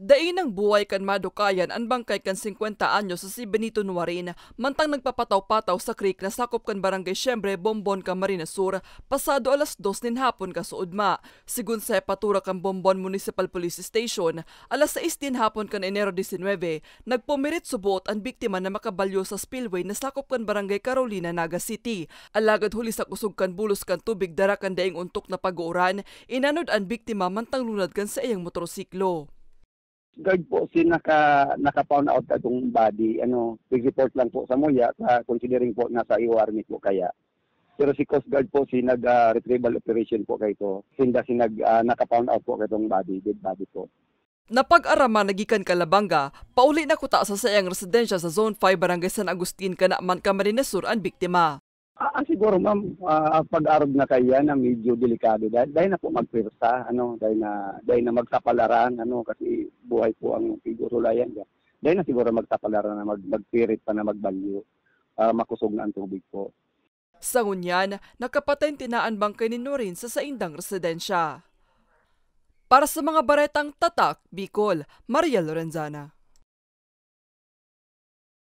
Dainang buhay kan madukayan ang bangkay kan 50 anyo sa si Benito Nuwarin, mantang nagpapataw-pataw sa creek na sakop kan barangay Siyembre, Bombon ka Marina Sur, pasado alas 2 nin hapon kasuodma. Sigun sa patura kan Bombon Municipal Police Station, alas 6 din hapon kan Enero 19, nagpumirit subot ang biktima na makabalyo sa spillway na sakop kan barangay Carolina, Naga City. Alagad huli sa kusog kan bulos kan tubig darakan daing untok na pag-uuran, inanod ang biktima mantang lunad kan sa iyang motorsiklo guard po si naka naka-found out atong body ano report lang po sa moya sa ah, considering po nasa iwarni po kaya pero si Coast Guard po si nag uh, retrieval operation po kay to sinda si nag uh, naka-found out po katong body dead body po Napag-araman nagikan Kalabanga, pauli na kuta sa sayang residensya sa Zone 5 Barangay San Agustin kana man ka Marinesur ang biktima. Ah, siguro ma'am, uh, pag-arog na kaya na medyo delikado dahil, dahil na po magpirsa, ano, dahil na, dahil na magsapalaran, ano, kasi buhay po ang siguro layan dyan. Dahil na siguro magtapalaran na mag, magpirit pa na magbalyo, uh, makusog na ang tubig po. Sa ngunyan, nakapatentinaan bang ni rin sa saindang residensya. Para sa mga baretang tatak, Bicol, Maria Lorenzana.